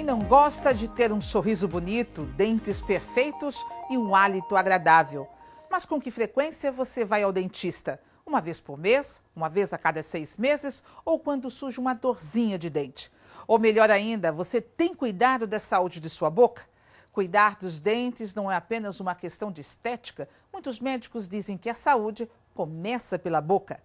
Quem não gosta de ter um sorriso bonito, dentes perfeitos e um hálito agradável? Mas com que frequência você vai ao dentista? Uma vez por mês, uma vez a cada seis meses ou quando surge uma dorzinha de dente? Ou melhor ainda, você tem cuidado da saúde de sua boca? Cuidar dos dentes não é apenas uma questão de estética. Muitos médicos dizem que a saúde começa pela boca.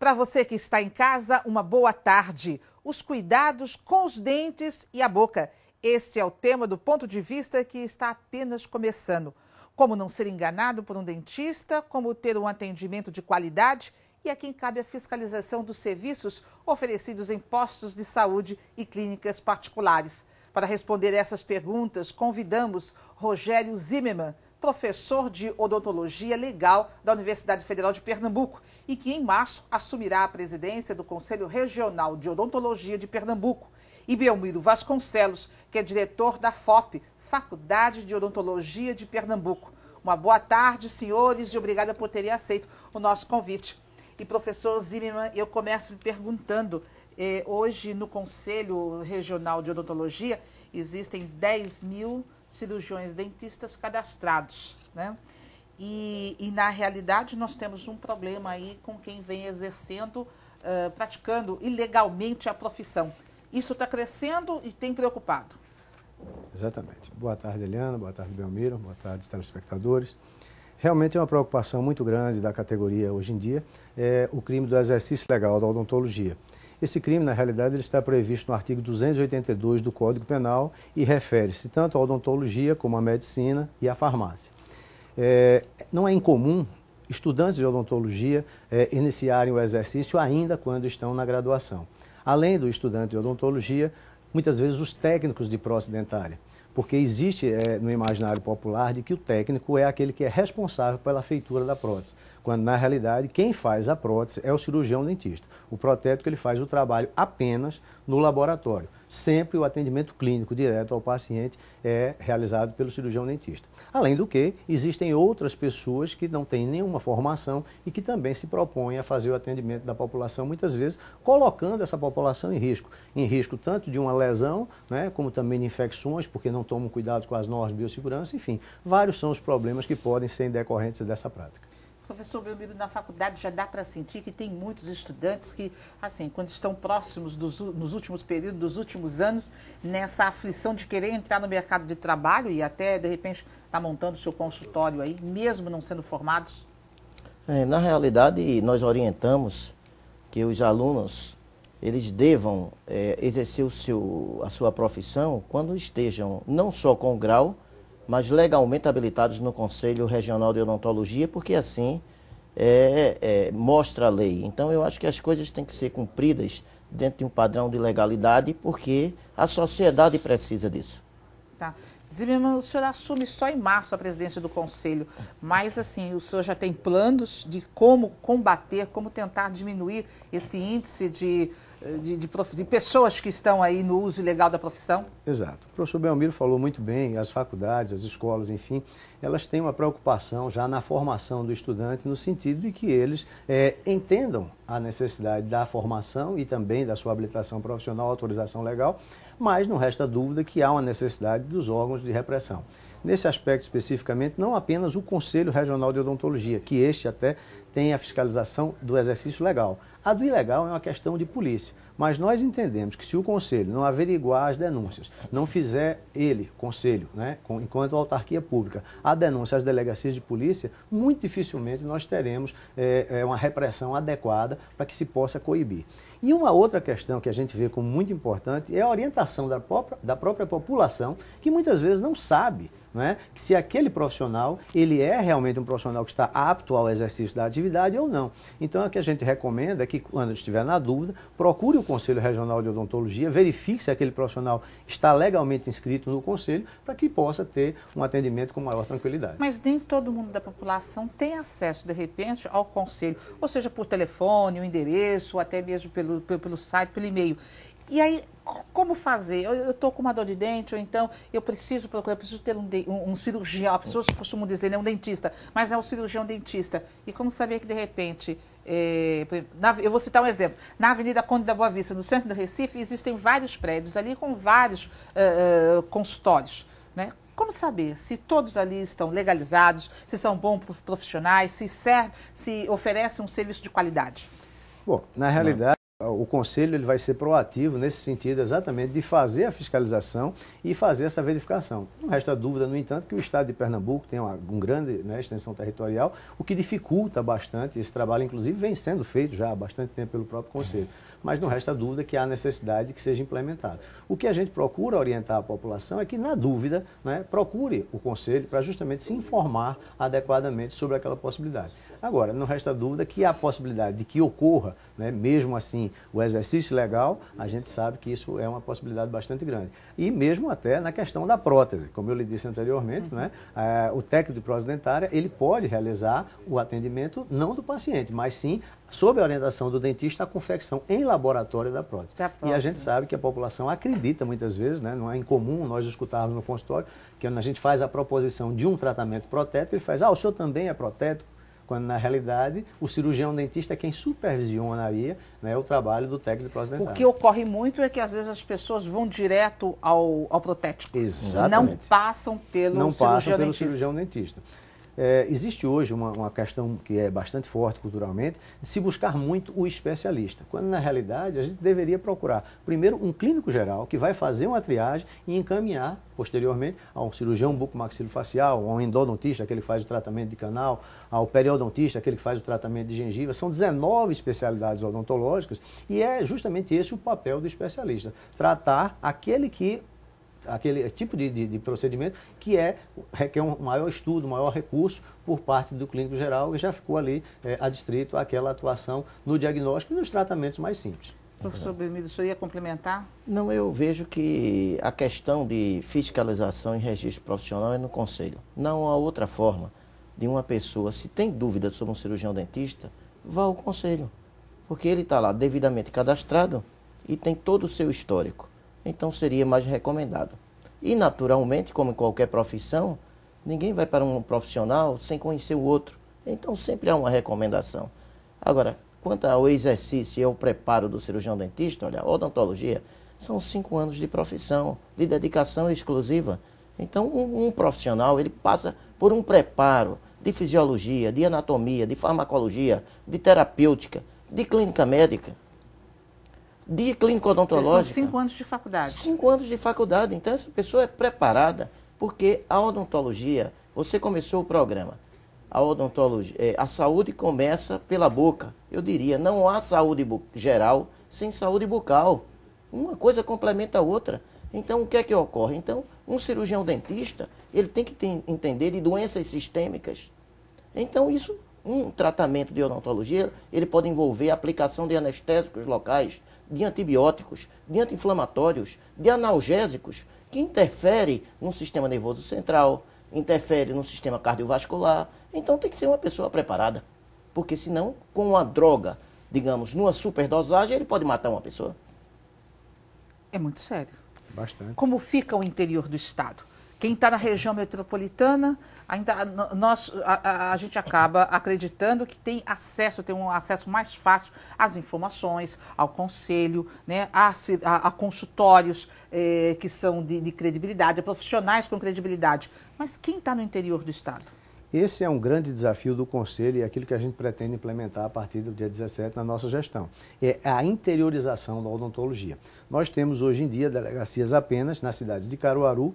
Para você que está em casa, uma boa tarde. Os cuidados com os dentes e a boca. Este é o tema do ponto de vista que está apenas começando. Como não ser enganado por um dentista, como ter um atendimento de qualidade e a quem cabe a fiscalização dos serviços oferecidos em postos de saúde e clínicas particulares. Para responder essas perguntas, convidamos Rogério Zimmermann, professor de odontologia legal da Universidade Federal de Pernambuco e que em março assumirá a presidência do Conselho Regional de Odontologia de Pernambuco e Belmiro Vasconcelos, que é diretor da FOP, Faculdade de Odontologia de Pernambuco. Uma boa tarde, senhores, e obrigada por terem aceito o nosso convite. E professor Zimmermann, eu começo perguntando, eh, hoje no Conselho Regional de Odontologia existem 10 mil cirurgiões dentistas cadastrados, né? E, e, na realidade nós temos um problema aí com quem vem exercendo, uh, praticando ilegalmente a profissão. Isso está crescendo e tem preocupado. Exatamente. Boa tarde, Eliana. Boa tarde, Belmiro. Boa tarde, telespectadores. Realmente é uma preocupação muito grande da categoria hoje em dia, é o crime do exercício legal da odontologia. Esse crime, na realidade, ele está previsto no artigo 282 do Código Penal e refere-se tanto à odontologia como à medicina e à farmácia. É, não é incomum estudantes de odontologia é, iniciarem o exercício ainda quando estão na graduação. Além do estudante de odontologia, muitas vezes os técnicos de prótese dentária, porque existe é, no imaginário popular de que o técnico é aquele que é responsável pela feitura da prótese quando na realidade quem faz a prótese é o cirurgião dentista. O protético ele faz o trabalho apenas no laboratório. Sempre o atendimento clínico direto ao paciente é realizado pelo cirurgião dentista. Além do que, existem outras pessoas que não têm nenhuma formação e que também se propõem a fazer o atendimento da população, muitas vezes colocando essa população em risco. Em risco tanto de uma lesão, né, como também de infecções, porque não tomam cuidado com as normas de biossegurança, enfim, vários são os problemas que podem ser decorrentes dessa prática. Professor Belmiro, na faculdade já dá para sentir que tem muitos estudantes que, assim, quando estão próximos dos, nos últimos períodos, dos últimos anos, nessa aflição de querer entrar no mercado de trabalho e até, de repente, está montando seu consultório aí, mesmo não sendo formados? É, na realidade, nós orientamos que os alunos eles devam é, exercer o seu, a sua profissão quando estejam não só com o grau, mas legalmente habilitados no Conselho Regional de Odontologia, porque assim é, é, mostra a lei. Então eu acho que as coisas têm que ser cumpridas dentro de um padrão de legalidade, porque a sociedade precisa disso. Tá. Zimmermann, o senhor assume só em março a presidência do Conselho, mas assim, o senhor já tem planos de como combater, como tentar diminuir esse índice de de, de, prof... de, pessoas que estão aí no uso ilegal da profissão? Exato. O professor Belmiro falou muito bem, as faculdades, as escolas, enfim, elas têm uma preocupação já na formação do estudante, no sentido de que eles é, entendam a necessidade da formação e também da sua habilitação profissional, autorização legal, mas não resta dúvida que há uma necessidade dos órgãos de repressão. Nesse aspecto especificamente, não apenas o Conselho Regional de Odontologia, que este até tem a fiscalização do exercício legal. A do ilegal é uma questão de polícia, mas nós entendemos que se o Conselho não averiguar as denúncias, não fizer ele, Conselho, né, enquanto autarquia pública, a denúncia às delegacias de polícia, muito dificilmente nós teremos é, é, uma repressão adequada para que se possa coibir. E uma outra questão que a gente vê como muito importante é a orientação da própria, da própria população, que muitas vezes não sabe né, que se aquele profissional ele é realmente um profissional que está apto ao exercício da atividade atividade ou não. Então, o que a gente recomenda é que, quando estiver na dúvida, procure o Conselho Regional de Odontologia, verifique se aquele profissional está legalmente inscrito no Conselho, para que possa ter um atendimento com maior tranquilidade. Mas nem todo mundo da população tem acesso, de repente, ao Conselho, ou seja, por telefone, o endereço, ou até mesmo pelo, pelo, pelo site, pelo e-mail. E aí, como fazer? Eu estou com uma dor de dente, ou então eu preciso procurar, eu preciso ter um, um, um cirurgião. As pessoas costumam dizer, é um dentista, mas é um cirurgião dentista. E como saber que, de repente, é, na, eu vou citar um exemplo. Na Avenida Conde da Boa Vista, no centro do Recife, existem vários prédios ali com vários uh, consultórios. Né? Como saber se todos ali estão legalizados, se são bons profissionais, se, se oferecem um serviço de qualidade? Bom, na realidade o conselho ele vai ser proativo nesse sentido exatamente de fazer a fiscalização e fazer essa verificação. Não resta dúvida, no entanto, que o estado de Pernambuco tem uma um grande né, extensão territorial, o que dificulta bastante esse trabalho, inclusive vem sendo feito já há bastante tempo pelo próprio conselho. Mas não resta dúvida que há necessidade de que seja implementado. O que a gente procura orientar a população é que, na dúvida, né, procure o conselho para justamente se informar adequadamente sobre aquela possibilidade. Agora, não resta dúvida que há a possibilidade de que ocorra, né, mesmo assim, o exercício legal, a gente sabe que isso é uma possibilidade bastante grande. E mesmo até na questão da prótese, como eu lhe disse anteriormente, uhum. né, é, o técnico de prótese dentária, ele pode realizar o atendimento não do paciente, mas sim sob a orientação do dentista, a confecção em laboratório da prótese. da prótese. E a gente sabe que a população acredita muitas vezes, né? não é incomum nós escutarmos no consultório, que quando a gente faz a proposição de um tratamento protético, ele faz, ah, o senhor também é protético? quando na realidade o cirurgião dentista é quem supervisionaria né, o trabalho do técnico de prótese dentária. O que ocorre muito é que às vezes as pessoas vão direto ao, ao protético. Exatamente. Não passam pelo, não cirurgião, passam pelo cirurgião dentista. É, existe hoje uma, uma, questão que é bastante forte culturalmente, de se buscar muito o especialista, quando na realidade a gente deveria procurar primeiro um clínico geral que vai fazer uma triagem e encaminhar posteriormente a um cirurgião bucomaxilofacial, a um endodontista, aquele que faz o tratamento de canal, ao periodontista, aquele que faz o tratamento de gengiva. São 19 especialidades odontológicas e é justamente esse o papel do especialista, tratar aquele que aquele tipo de, de, de, procedimento que é requer um maior estudo, maior recurso por parte do clínico geral e já ficou ali é, adstrito àquela atuação no diagnóstico e nos tratamentos mais simples. Professor Belmiro, o senhor ia complementar? Não, eu vejo que a questão de fiscalização e registro profissional é no conselho. Não há outra forma de uma pessoa, se tem dúvida sobre um cirurgião dentista, vá ao conselho. Porque ele está lá devidamente cadastrado e tem todo o seu histórico então seria mais recomendado. E naturalmente, como em qualquer profissão, ninguém vai para um profissional sem conhecer o outro. Então sempre há uma recomendação. Agora, quanto ao exercício e ao preparo do cirurgião dentista, olha, odontologia são cinco anos de profissão, de dedicação exclusiva. Então, um, um, profissional ele passa por um preparo de fisiologia, de anatomia, de farmacologia, de terapêutica, de clínica médica de clínica odontológica. São cinco anos de faculdade. Cinco anos de faculdade. Então, essa pessoa é preparada, porque a odontologia, você começou o programa, a odontologia, é, a saúde começa pela boca. Eu diria, não há saúde geral sem saúde bucal. Uma coisa complementa a outra. Então, o que é que ocorre? Então, um cirurgião dentista, ele tem que ter, entender de doenças sistêmicas. Então, isso, um tratamento de odontologia, ele pode envolver a aplicação de anestésicos locais, de antibióticos, de anti-inflamatórios, de analgésicos, que interfere no sistema nervoso central, interfere no sistema cardiovascular. Então tem que ser uma pessoa preparada, porque senão, com uma droga, digamos, numa superdosagem, ele pode matar uma pessoa. É muito sério. Bastante. Como fica o interior do Estado? Quem está na região metropolitana, ainda nós, a, a, a, gente acaba acreditando que tem acesso, tem um acesso mais fácil às informações, ao conselho, né, a, a consultórios eh, que são de, de credibilidade, a profissionais com credibilidade. Mas quem está no interior do Estado? Esse é um grande desafio do Conselho e é aquilo que a gente pretende implementar a partir do dia 17 na nossa gestão. É a interiorização da odontologia. Nós temos hoje em dia delegacias apenas nas cidades de Caruaru,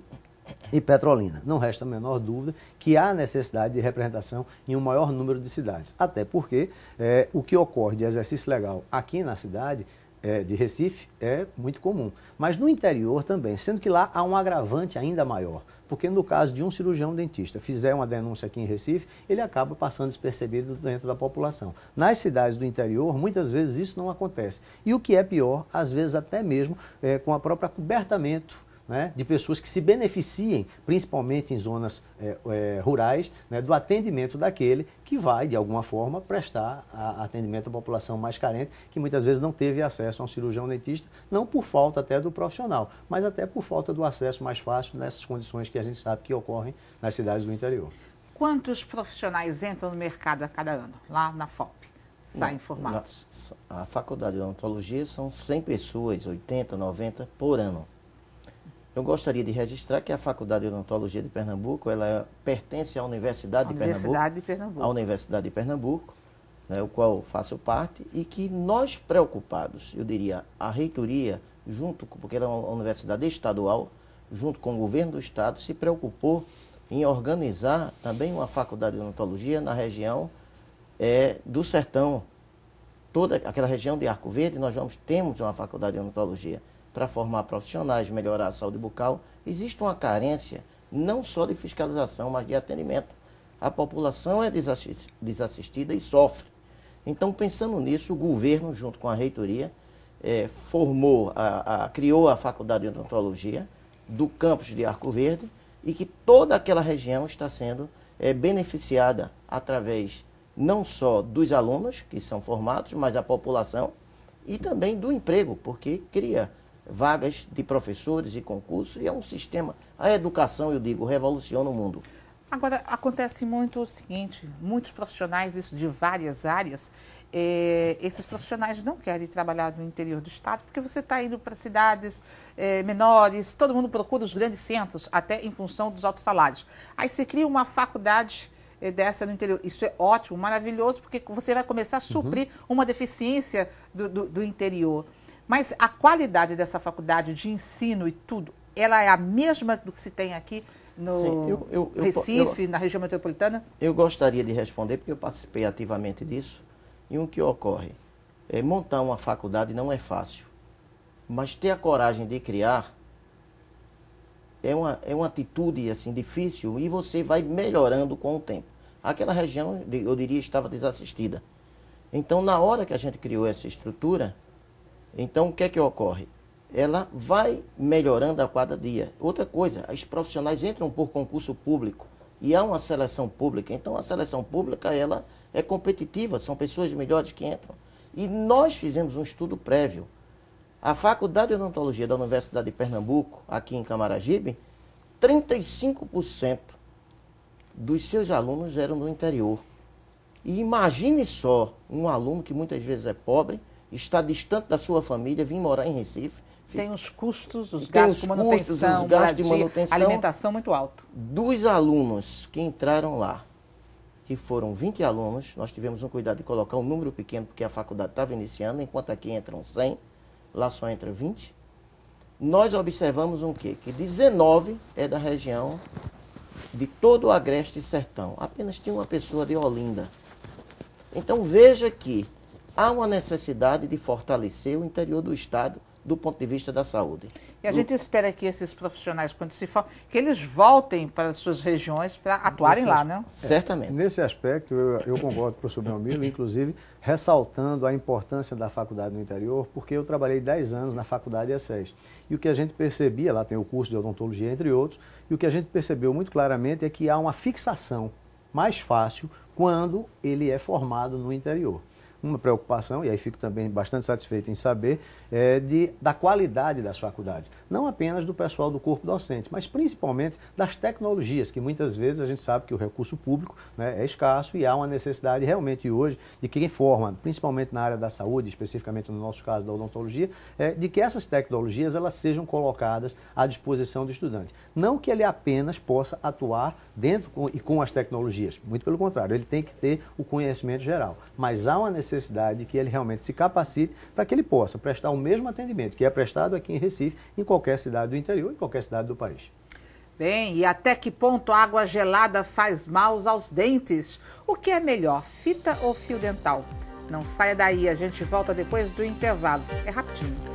e Petrolina. Não resta a menor dúvida que há necessidade de representação em um maior número de cidades. Até porque é, o que ocorre de exercício legal aqui na cidade é, de Recife é muito comum. Mas no interior também, sendo que lá há um agravante ainda maior. Porque no caso de um cirurgião dentista fizer uma denúncia aqui em Recife, ele acaba passando despercebido dentro da população. Nas cidades do interior, muitas vezes isso não acontece. E o que é pior, às vezes até mesmo é, com a própria cobertamento né, de pessoas que se beneficiem, principalmente em zonas é, é, rurais, né, do atendimento daquele que vai, de alguma forma, prestar a, atendimento à população mais carente, que muitas vezes não teve acesso a um cirurgião dentista, não por falta até do profissional, mas até por falta do acesso mais fácil nessas condições que a gente sabe que ocorrem nas cidades do interior. Quantos profissionais entram no mercado a cada ano, lá na FOP? saem formados? Na, a faculdade de odontologia são 100 pessoas, 80, 90 por ano. Eu gostaria de registrar que a Faculdade de Odontologia de Pernambuco, ela pertence à Universidade, Universidade de, Pernambuco, de Pernambuco. À Universidade de Pernambuco, né, o qual faço parte, e que nós preocupados, eu diria, a reitoria, junto, porque era é uma universidade estadual, junto com o governo do estado, se preocupou em organizar também uma faculdade de odontologia na região é, do sertão. Toda aquela região de Arco Verde, nós vamos, temos uma faculdade de odontologia para formar profissionais, melhorar a saúde bucal, existe uma carência não só de fiscalização, mas de atendimento. A população é desassistida e sofre. Então, pensando nisso, o governo, junto com a reitoria, é, formou, a, a, criou a Faculdade de Odontologia do campus de Arco Verde e que toda aquela região está sendo é, beneficiada através não só dos alunos que são formados, mas a população e também do emprego, porque cria vagas de professores e concursos, e é um sistema, a educação, eu digo, revoluciona o mundo. Agora, acontece muito o seguinte, muitos profissionais, isso de várias áreas, é, esses profissionais não querem trabalhar no interior do estado, porque você está indo para cidades é, menores, todo mundo procura os grandes centros, até em função dos altos salários. Aí se cria uma faculdade é, dessa no interior. Isso é ótimo, maravilhoso, porque você vai começar a uhum. suprir uhum. uma deficiência do, do, do interior. Mas a qualidade dessa faculdade de ensino e tudo, ela é a mesma do que se tem aqui no Sim, eu, eu, eu, Recife, na região metropolitana? Eu gostaria de responder, porque eu participei ativamente disso. E o um que ocorre? É, montar uma faculdade não é fácil, mas ter a coragem de criar é uma, é uma atitude assim difícil e você vai melhorando com o tempo. Aquela região, eu diria, estava desassistida. Então, na hora que a gente criou essa estrutura, então, o que é que ocorre? Ela vai melhorando a cada dia. Outra coisa, as profissionais entram por concurso público e há uma seleção pública. Então, a seleção pública ela é competitiva, são pessoas melhores que entram. E nós fizemos um estudo prévio. A Faculdade de Odontologia da Universidade de Pernambuco, aqui em Camaragibe, 35% dos seus alunos eram do interior. E imagine só um aluno que muitas vezes é pobre, está distante da sua família, vim morar em Recife. Tem os custos, os gastos, os custos, os gastos de manutenção. Alimentação muito alto. Dos alunos que entraram lá, que foram 20 alunos, nós tivemos um cuidado de colocar um número pequeno, porque a faculdade estava iniciando, enquanto aqui entram 100, lá só entra 20. Nós observamos um quê? Que 19 é da região de todo o Agreste e Sertão. Apenas tinha uma pessoa de Olinda. Então veja que há uma necessidade de fortalecer o interior do Estado do ponto de vista da saúde. E a gente espera que esses profissionais, quando se formam, que eles voltem para as suas regiões para atuarem Nesse lá, não? né? Certamente. Nesse aspecto, eu, eu concordo com o professor Belmiro, inclusive ressaltando a importância da faculdade no interior, porque eu trabalhei 10 anos na faculdade ESES. E o que a gente percebia, lá tem o curso de odontologia, entre outros, e o que a gente percebeu muito claramente é que há uma fixação mais fácil quando ele é formado no interior uma preocupação, e aí fico também bastante satisfeito em saber, é, de, da qualidade das faculdades. Não apenas do pessoal do corpo docente, mas principalmente das tecnologias, que muitas vezes a gente sabe que o recurso público né, é escasso e há uma necessidade realmente hoje de quem forma, principalmente na área da saúde, especificamente no nosso caso da odontologia, é, de que essas tecnologias elas sejam colocadas à disposição do estudante. Não que ele apenas possa atuar dentro com, e com as tecnologias, muito pelo contrário, ele tem que ter o conhecimento geral, mas há uma necessidade necessidade de que ele realmente se capacite para que ele possa prestar o mesmo atendimento que é prestado aqui em Recife, em qualquer cidade do interior, em qualquer cidade do país. Bem, e até que ponto a água gelada faz mal aos dentes? O que é melhor, fita ou fio dental? Não saia daí, a gente volta depois do intervalo. É rapidinho.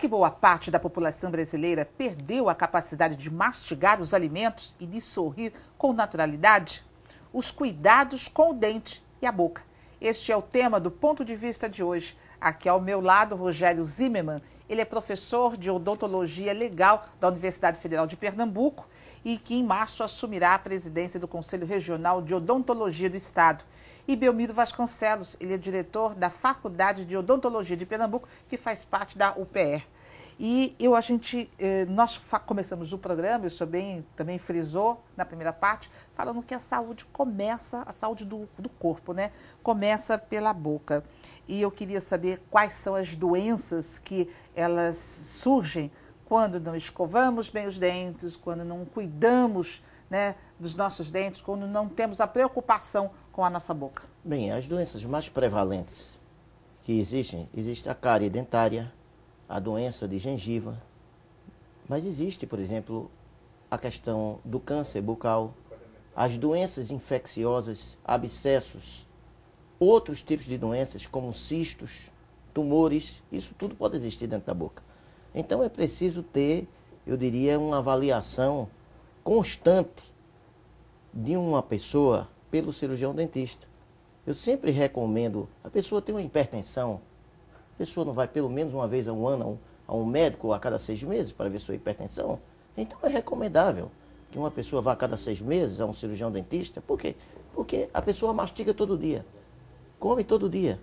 que boa parte da população brasileira perdeu a capacidade de mastigar os alimentos e de sorrir com naturalidade? Os cuidados com o dente e a boca. Este é o tema do ponto de vista de hoje. Aqui ao meu lado, Rogério Zimmermann ele é professor de odontologia legal da Universidade Federal de Pernambuco e que em março assumirá a presidência do Conselho Regional de Odontologia do Estado. E Belmiro Vasconcelos, ele é diretor da Faculdade de Odontologia de Pernambuco, que faz parte da UPR. E eu, a gente, eh, nós começamos o programa, isso bem também frisou na primeira parte, falando que a saúde começa, a saúde do, do corpo, né? Começa pela boca. E eu queria saber quais são as doenças que elas surgem quando não escovamos bem os dentes, quando não cuidamos né, dos nossos dentes, quando não temos a preocupação com a nossa boca. Bem, as doenças mais prevalentes que existem, existe a cárie dentária, a doença de gengiva. Mas existe, por exemplo, a questão do câncer bucal, as doenças infecciosas, abscessos, outros tipos de doenças como cistos, tumores, isso tudo pode existir dentro da boca. Então é preciso ter, eu diria, uma avaliação constante de uma pessoa pelo cirurgião dentista. Eu sempre recomendo, a pessoa tem uma hipertensão, pessoa não vai pelo menos uma vez a um ano a um, médico a cada seis meses para ver sua hipertensão? Então é recomendável que uma pessoa vá a cada seis meses a um cirurgião dentista. Por quê? Porque a pessoa mastiga todo dia, come todo dia.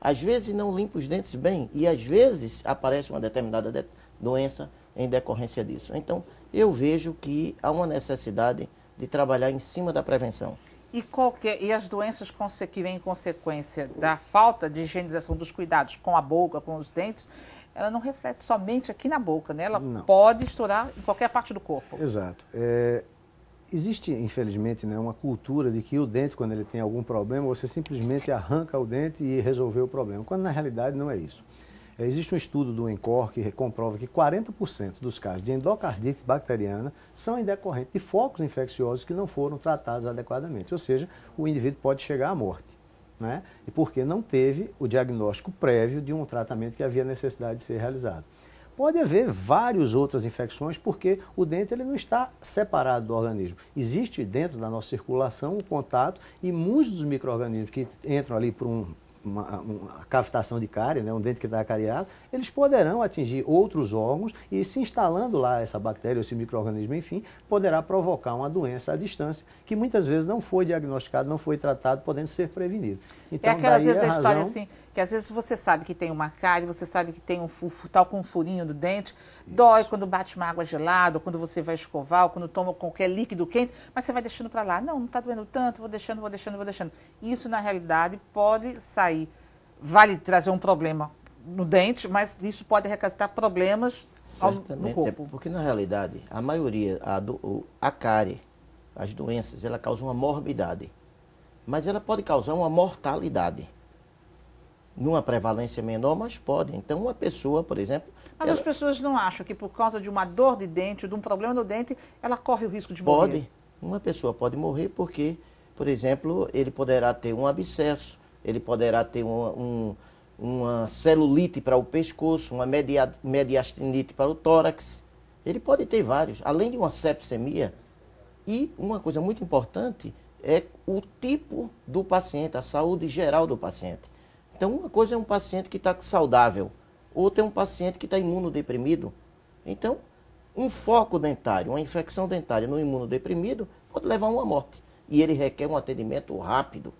Às vezes não limpa os dentes bem e às vezes aparece uma determinada de doença em decorrência disso. Então eu vejo que há uma necessidade de trabalhar em cima da prevenção. E, qualquer, e as doenças que vêm em consequência da falta de higienização dos cuidados com a boca, com os dentes, ela não reflete somente aqui na boca, né? Ela não. pode estourar em qualquer parte do corpo. Exato. É, existe, infelizmente, né, uma cultura de que o dente, quando ele tem algum problema, você simplesmente arranca o dente e resolveu o problema, quando na realidade não é isso. Existe um estudo do ENCOR que comprova que 40% dos casos de endocardite bacteriana são em decorrente de focos infecciosos que não foram tratados adequadamente, ou seja, o indivíduo pode chegar à morte. Né? E porque não teve o diagnóstico prévio de um tratamento que havia necessidade de ser realizado. Pode haver várias outras infecções porque o dente ele não está separado do organismo. Existe dentro da nossa circulação o um contato e muitos dos micro-organismos que entram ali por um uma, uma cavitação de cárie, né, um dente que está cariado, eles poderão atingir outros órgãos e se instalando lá essa bactéria, esse microorganismo, enfim, poderá provocar uma doença à distância que muitas vezes não foi diagnosticado, não foi tratado, podendo ser prevenido. É então, é aquelas vezes a, história assim, que às vezes você sabe que tem uma cárie, você sabe que tem um tal com um furinho do dente, Isso. dói quando bate uma água gelada, quando você vai escovar, quando toma qualquer líquido quente, mas você vai deixando para lá. Não, não está doendo tanto, vou deixando, vou deixando, vou deixando. Isso na realidade pode sair aí vai trazer um problema no dente, mas isso pode recatar problemas ao, no é corpo. É porque na realidade a maioria, a, do, a cárie, as doenças, ela causa uma morbidade, mas ela pode causar uma mortalidade. Numa prevalência menor, mas pode. Então, uma pessoa, por exemplo. Mas ela... as pessoas não acham que por causa de uma dor de dente, de um problema no dente, ela corre o risco de pode. morrer? Pode. Uma pessoa pode morrer porque, por exemplo, ele poderá ter um abscesso ele poderá ter um, um, uma celulite para o pescoço, uma mediastinite para o tórax. Ele pode ter vários, além de uma sepsemia. E uma coisa muito importante é o tipo do paciente, a saúde geral do paciente. Então, uma coisa é um paciente que está saudável, outra é um paciente que está imunodeprimido. Então, um foco dentário, uma infecção dentária no imunodeprimido, pode levar a uma morte. E ele requer um atendimento rápido.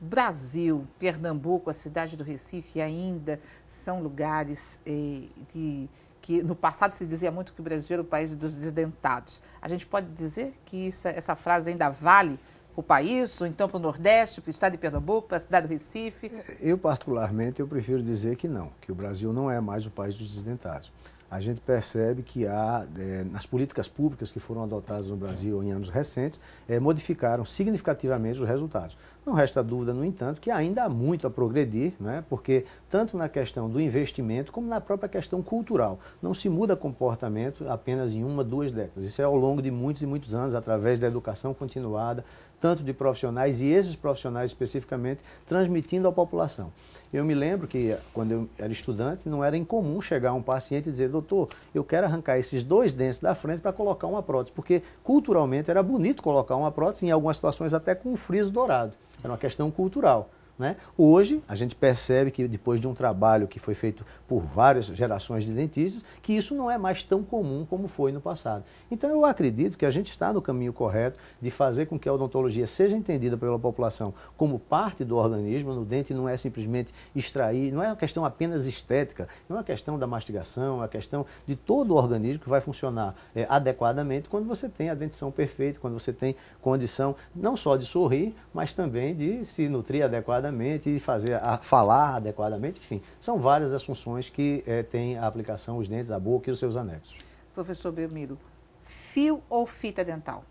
Brasil, Pernambuco, a cidade do Recife ainda são lugares eh, de, que no passado se dizia muito que o Brasil era o país dos desdentados. A gente pode dizer que isso, essa frase ainda vale para o país, ou então para o Nordeste, para o estado de Pernambuco, para a cidade do Recife? Eu, particularmente, eu prefiro dizer que não, que o Brasil não é mais o país dos desdentados a gente percebe que há, é, nas políticas públicas que foram adotadas no Brasil em anos recentes, é, modificaram significativamente os resultados. Não resta dúvida, no entanto, que ainda há muito a progredir, né? porque tanto na questão do investimento como na própria questão cultural. Não se muda comportamento apenas em uma, duas décadas. Isso é ao longo de muitos e muitos anos, através da educação continuada, tanto de profissionais e esses profissionais especificamente transmitindo à população. Eu me lembro que eh, quando eu era estudante não era incomum chegar um paciente e dizer, doutor, eu quero arrancar esses dois dentes da frente para colocar uma prótese, porque culturalmente era bonito colocar uma prótese, em algumas situações até com um friso dourado. Era uma questão cultural. Né? Hoje, a gente percebe que depois de um trabalho que foi feito por várias gerações de dentistas, que isso não é mais tão comum como foi no passado. Então, eu acredito que a gente está no caminho correto de fazer com que a odontologia seja entendida pela população como parte do organismo. No dente não é simplesmente extrair, não é uma questão apenas estética, é uma questão da mastigação, é uma questão de todo o organismo que vai funcionar é, adequadamente quando você tem a dentição perfeita, quando você tem condição não só de sorrir, mas também de se nutrir adequadamente adequadamente e fazer a, falar adequadamente, enfim, são várias as funções que é, tem a aplicação, os dentes, a boca e os seus anexos. Professor Belmiro, fio ou fita dental?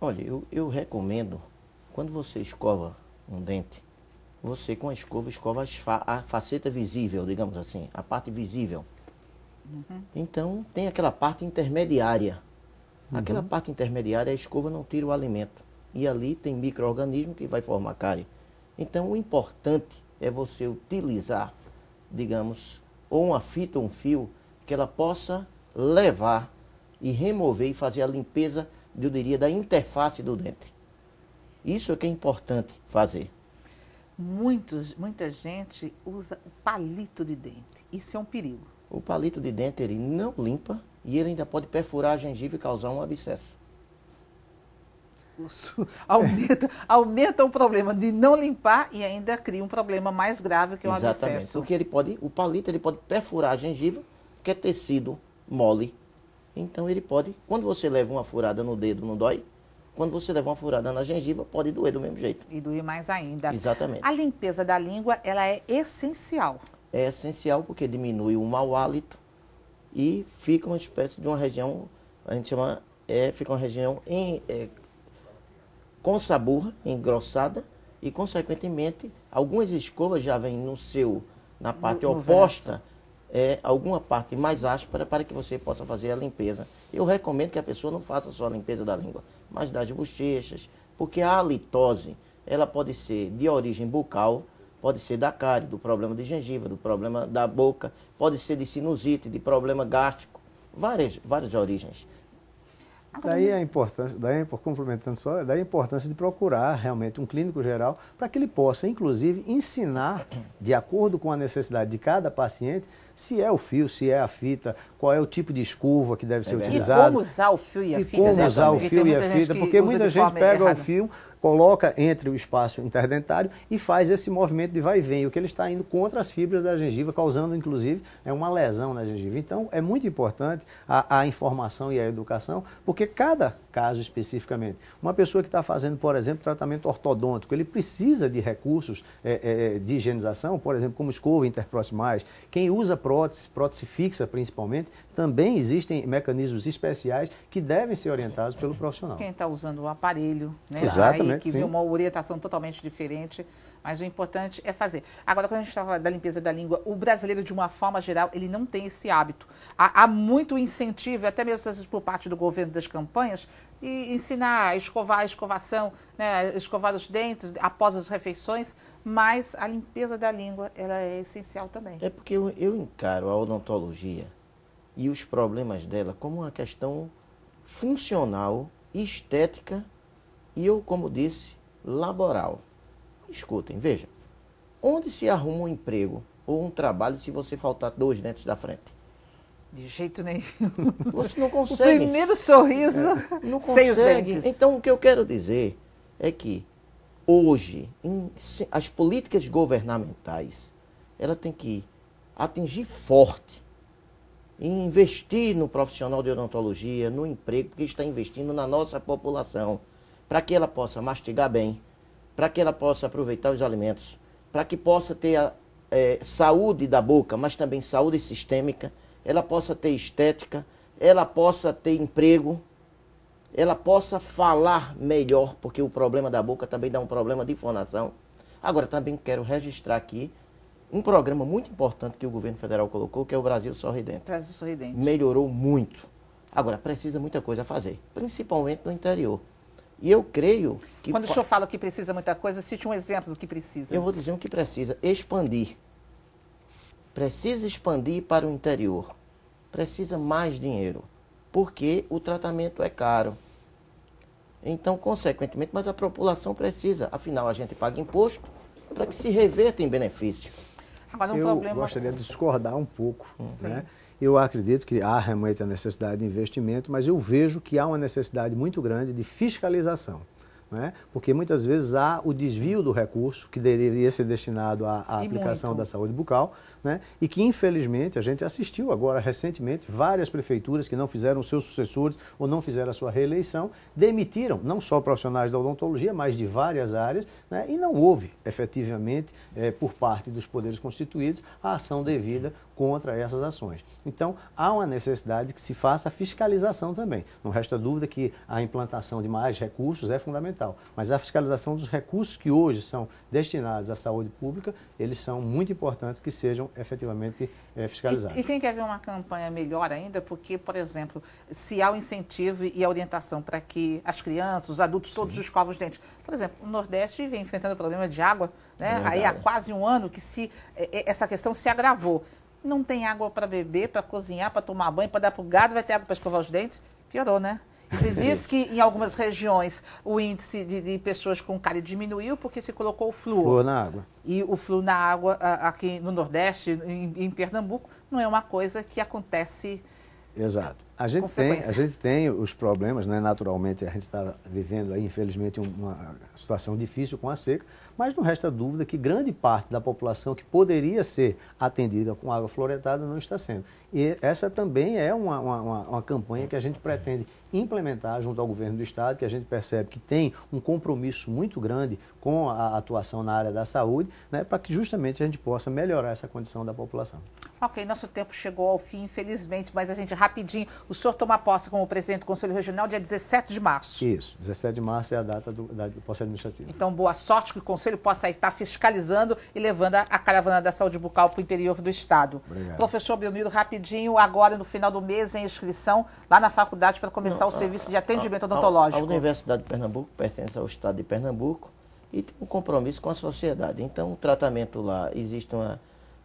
Olha, eu, eu recomendo, quando você escova um dente, você com a escova escova fa a faceta visível, digamos assim, a parte visível. Uhum. Então tem aquela parte intermediária. Uhum. Aquela parte intermediária a escova não tira o alimento. E ali tem micro-organismo que vai formar cárie. Então, o importante é você utilizar, digamos, ou uma fita ou um fio que ela possa levar e remover e fazer a limpeza, eu diria, da interface do dente. Isso é que é importante fazer. Muitos, muita gente usa o palito de dente. Isso é um perigo. O palito de dente ele não limpa e ele ainda pode perfurar a gengiva e causar um abscesso. Aumenta, aumenta o problema de não limpar e ainda cria um problema mais grave que é um Exatamente. abscesso. Porque ele pode, o palito ele pode perfurar a gengiva, que é tecido mole. Então ele pode, quando você leva uma furada no dedo, não dói? Quando você leva uma furada na gengiva, pode doer do mesmo jeito. E doer mais ainda. Exatamente. A limpeza da língua, ela é essencial. É essencial porque diminui o mau hálito e fica uma espécie de uma região, a gente chama, é, fica uma região em, é, com saburra engrossada e, consequentemente, algumas escovas já vêm no seu, na parte no, oposta, é, alguma parte mais áspera para que você possa fazer a limpeza. Eu recomendo que a pessoa não faça só a limpeza da língua, mas das bochechas, porque a halitose, ela pode ser de origem bucal, pode ser da cárie, do problema de gengiva, do problema da boca, pode ser de sinusite, de problema gástrico, várias, várias origens. Daí a importância, daí, complementando só, daí a importância de procurar realmente um clínico geral para que ele possa, inclusive, ensinar, de acordo com a necessidade de cada paciente, se é o fio, se é a fita, qual é o tipo de escova que deve é ser é utilizado. E como usar o fio e a fita. E como né, usar o fio e a fita, porque muita gente pega errada. o fio, coloca entre o espaço interdentário e faz esse movimento de vai e vem, o que ele está indo contra as fibras da gengiva, causando inclusive é uma lesão na gengiva. Então é muito importante a, a informação e a educação, porque cada caso especificamente, uma pessoa que está fazendo, por exemplo, tratamento ortodôntico, ele precisa de recursos é, é, de higienização, por exemplo, como escova interproximais. Quem usa prótese, prótese fixa principalmente, também existem mecanismos especiais que devem ser orientados pelo profissional. Quem está usando o aparelho, né? Exatamente. Aí, que sim. uma orientação totalmente diferente. Mas o importante é fazer. Agora, quando a gente estava da limpeza da língua, o brasileiro, de uma forma geral, ele não tem esse hábito. Há, há muito incentivo, até mesmo vezes, por parte do governo das campanhas, de ensinar a escovar a escovação, né, escovar os dentes após as refeições mas a limpeza da língua ela é essencial também. É porque eu, eu encaro a odontologia e os problemas dela como uma questão funcional, estética e eu, como disse, laboral. Escutem, veja. Onde se arruma um emprego ou um trabalho se você faltar dois dentes da frente? De jeito nenhum. Você não consegue. O primeiro sorriso. É, não consegue. Então, o que eu quero dizer é que hoje em, as políticas governamentais ela tem que atingir forte e investir no profissional de odontologia, no emprego, porque está investindo na nossa população, para que ela possa mastigar bem, para que ela possa aproveitar os alimentos, para que possa ter a, é, saúde da boca, mas também saúde sistêmica, ela possa ter estética, ela possa ter emprego, ela possa falar melhor, porque o problema da boca também dá um problema de fonação Agora, também quero registrar aqui um programa muito importante que o governo federal colocou, que é o Brasil Sorridente. Brasil Sorridente. Melhorou muito. Agora, precisa muita coisa a fazer, principalmente no interior. E eu creio que. Quando o senhor fala que precisa muita coisa, cite um exemplo do que precisa. Eu vou dizer o que precisa: expandir. Precisa expandir para o interior. Precisa mais dinheiro, porque o tratamento é caro. Então, consequentemente, mas a população precisa, afinal, a gente paga imposto para que se reverta em benefício. Agora, um Eu problema... gostaria de discordar um pouco. Sim. Né? Eu acredito que há realmente a necessidade de investimento, mas eu vejo que há uma necessidade muito grande de fiscalização. Né? Porque muitas vezes há o desvio do recurso que deveria ser destinado à, à aplicação muito. da saúde bucal né? e que, infelizmente, a gente assistiu agora recentemente várias prefeituras que não fizeram seus sucessores ou não fizeram a sua reeleição, demitiram não só profissionais da odontologia, mas de várias áreas, né? e não houve efetivamente, eh, por parte dos poderes constituídos, a ação devida contra essas ações. Então, há uma necessidade que se faça a fiscalização também. Não resta dúvida que a implantação de mais recursos é fundamental, mas a fiscalização dos recursos que hoje são destinados à saúde pública, eles são muito importantes que sejam efetivamente é, eh, fiscalizados. E, e, tem que haver uma campanha melhor ainda, porque, por exemplo, se há o incentivo e a orientação para que as crianças, os adultos, todos Sim. escovam os dentes. Por exemplo, o Nordeste vem enfrentando o problema de água, né? É aí há quase um ano que se, eh, eh, essa questão se agravou. Não tem água para beber, para cozinhar, para tomar banho, para dar para o gado, vai ter água para escovar os dentes? Piorou, né? se diz que em algumas regiões o índice de, de pessoas com cárie diminuiu porque se colocou o flúor. Flúor na água. E o flúor na água aqui no Nordeste, em, em Pernambuco, não é uma coisa que acontece. Exato. A gente, tem, a gente tem os problemas, né? naturalmente, a gente está vivendo aí, infelizmente, uma situação difícil com a seca, mas não resta dúvida que grande parte da população que poderia ser atendida com água fluoretada não está sendo. E essa também é uma, uma, uma campanha que a gente pretende implementar junto ao governo do Estado, que a gente percebe que tem um compromisso muito grande com a atuação na área da saúde, né, para que justamente a gente possa melhorar essa condição da população. Ok, nosso tempo chegou ao fim, infelizmente, mas a gente rapidinho, o senhor toma posse como presidente do Conselho Regional dia 17 de março. Isso, 17 de março é a data do, da, posse administrativa Então, boa sorte que o Conselho Conselho possa estar fiscalizando e levando a caravana da saúde bucal para o interior do Estado. Obrigado. Professor Belmiro, rapidinho, agora no final do mês, em inscrição, lá na faculdade para começar Não, o a, serviço de atendimento a, odontológico. A, a Universidade de Pernambuco pertence ao Estado de Pernambuco e tem um compromisso com a sociedade. Então, o tratamento lá, existe uma,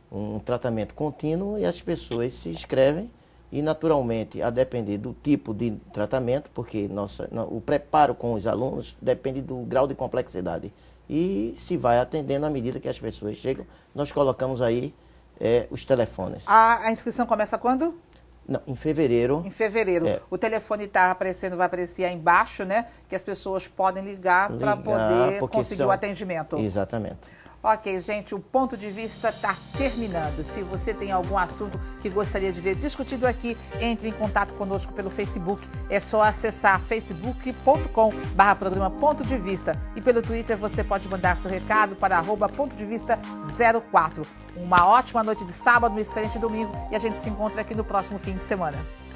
um tratamento contínuo e as pessoas se inscrevem e, naturalmente, a depender do tipo de tratamento, porque nossa, o preparo com os alunos depende do grau de complexidade e se vai atendendo à medida que as pessoas chegam. Nós colocamos aí é, os telefones. A, a, inscrição começa quando? Não, em fevereiro. Em fevereiro. É. O telefone está aparecendo, vai aparecer aí embaixo, né? Que as pessoas podem ligar, ligar para poder conseguir são... o atendimento. Exatamente. Ok, gente, o ponto de vista está terminando. Se você tem algum assunto que gostaria de ver discutido aqui, entre em contato conosco pelo Facebook. É só acessar facebook.com barra programa Ponto de Vista. E pelo Twitter você pode mandar seu recado para arroba ponto de vista 04. Uma ótima noite de sábado, um excelente domingo e a gente se encontra aqui no próximo fim de semana.